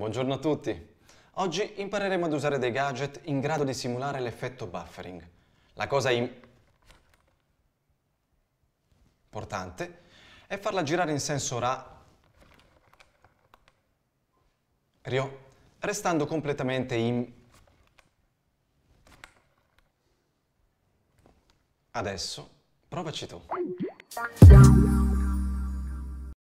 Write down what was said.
Buongiorno a tutti! Oggi impareremo ad usare dei gadget in grado di simulare l'effetto buffering. La cosa importante è farla girare in senso orario, restando completamente in... Adesso provaci tu.